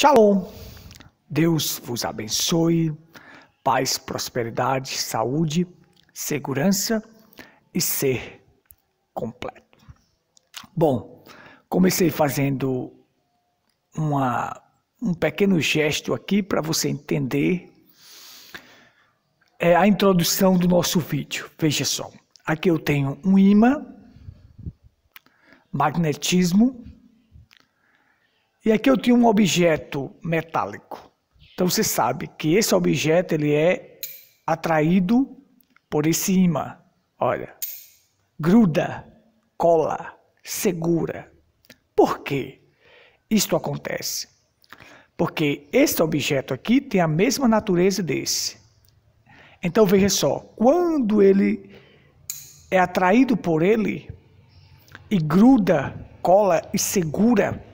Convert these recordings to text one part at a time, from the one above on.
Shalom. Deus vos abençoe, paz, prosperidade, saúde, segurança e ser completo. Bom, comecei fazendo uma, um pequeno gesto aqui para você entender é, a introdução do nosso vídeo. Veja só, aqui eu tenho um imã, magnetismo, e aqui eu tinha um objeto metálico. Então você sabe que esse objeto ele é atraído por esse imã. Olha, gruda, cola, segura. Por que isto acontece? Porque este objeto aqui tem a mesma natureza desse. Então veja só, quando ele é atraído por ele e gruda, cola e segura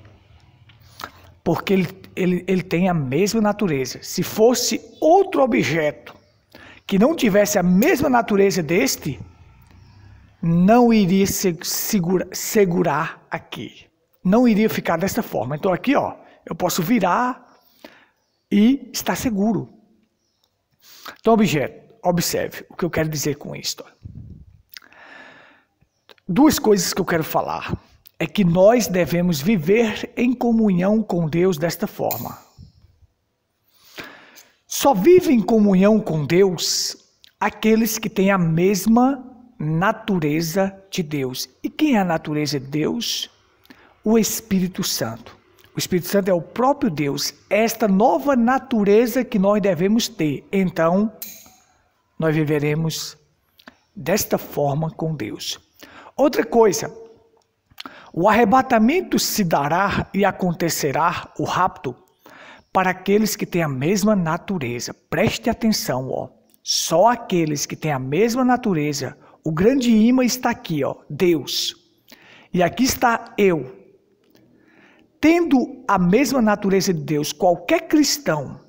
porque ele, ele, ele tem a mesma natureza. Se fosse outro objeto que não tivesse a mesma natureza deste, não iria se, segura, segurar aqui. Não iria ficar desta forma. Então aqui, ó, eu posso virar e está seguro. Então, objeto, observe o que eu quero dizer com isso. Duas coisas que eu quero falar é que nós devemos viver em comunhão com Deus desta forma. Só vive em comunhão com Deus aqueles que têm a mesma natureza de Deus. E quem é a natureza de Deus? O Espírito Santo. O Espírito Santo é o próprio Deus, é esta nova natureza que nós devemos ter. Então, nós viveremos desta forma com Deus. Outra coisa, o arrebatamento se dará e acontecerá o rapto para aqueles que têm a mesma natureza. Preste atenção, ó. Só aqueles que têm a mesma natureza. O grande imã está aqui, ó, Deus. E aqui está eu. Tendo a mesma natureza de Deus, qualquer cristão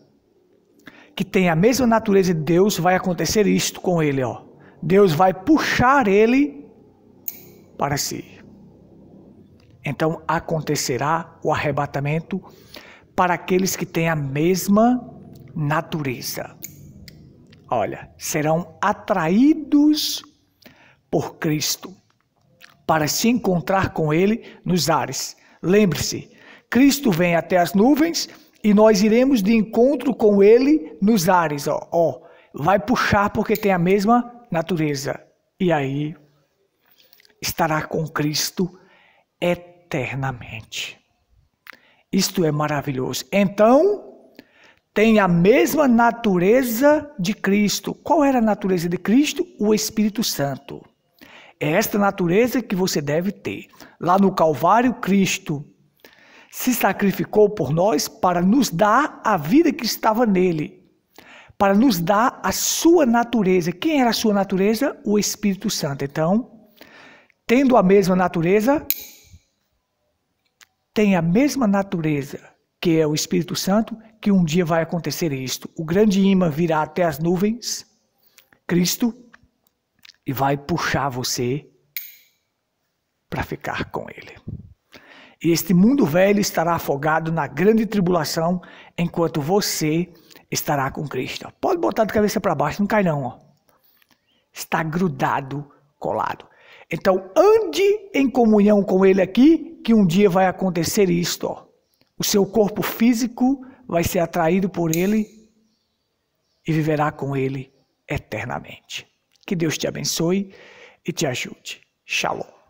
que tem a mesma natureza de Deus, vai acontecer isto com ele, ó. Deus vai puxar ele para si. Então acontecerá o arrebatamento para aqueles que têm a mesma natureza. Olha, serão atraídos por Cristo para se encontrar com Ele nos ares. Lembre-se, Cristo vem até as nuvens e nós iremos de encontro com Ele nos ares. Ó, ó vai puxar porque tem a mesma natureza. E aí estará com Cristo eternamente eternamente. Isto é maravilhoso. Então, tem a mesma natureza de Cristo. Qual era a natureza de Cristo? O Espírito Santo. É esta natureza que você deve ter. Lá no Calvário, Cristo se sacrificou por nós para nos dar a vida que estava nele, para nos dar a sua natureza. Quem era a sua natureza? O Espírito Santo. Então, tendo a mesma natureza, tem a mesma natureza que é o Espírito Santo, que um dia vai acontecer isto. O grande imã virá até as nuvens, Cristo, e vai puxar você para ficar com ele. E este mundo velho estará afogado na grande tribulação, enquanto você estará com Cristo. Pode botar de cabeça para baixo, não cai não. Ó. Está grudado, colado. Então ande em comunhão com Ele aqui que um dia vai acontecer isto. Ó. O seu corpo físico vai ser atraído por ele e viverá com ele eternamente. Que Deus te abençoe e te ajude. Shalom.